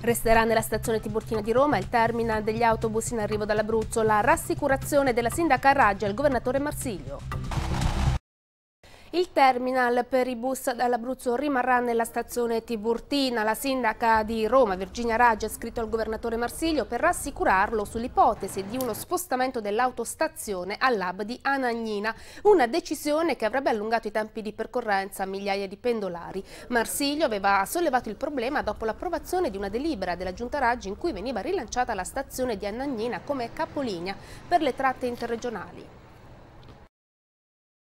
Resterà nella stazione Tiburtina di Roma il terminal degli autobus in arrivo dall'Abruzzo, la rassicurazione della sindaca Raggia il governatore Marsiglio. Il terminal per i bus dall'Abruzzo rimarrà nella stazione Tiburtina. La sindaca di Roma, Virginia Raggi, ha scritto al governatore Marsiglio per rassicurarlo sull'ipotesi di uno spostamento dell'autostazione all'hub di Anagnina, una decisione che avrebbe allungato i tempi di percorrenza a migliaia di pendolari. Marsiglio aveva sollevato il problema dopo l'approvazione di una delibera della giunta Raggi in cui veniva rilanciata la stazione di Anagnina come capolinea per le tratte interregionali.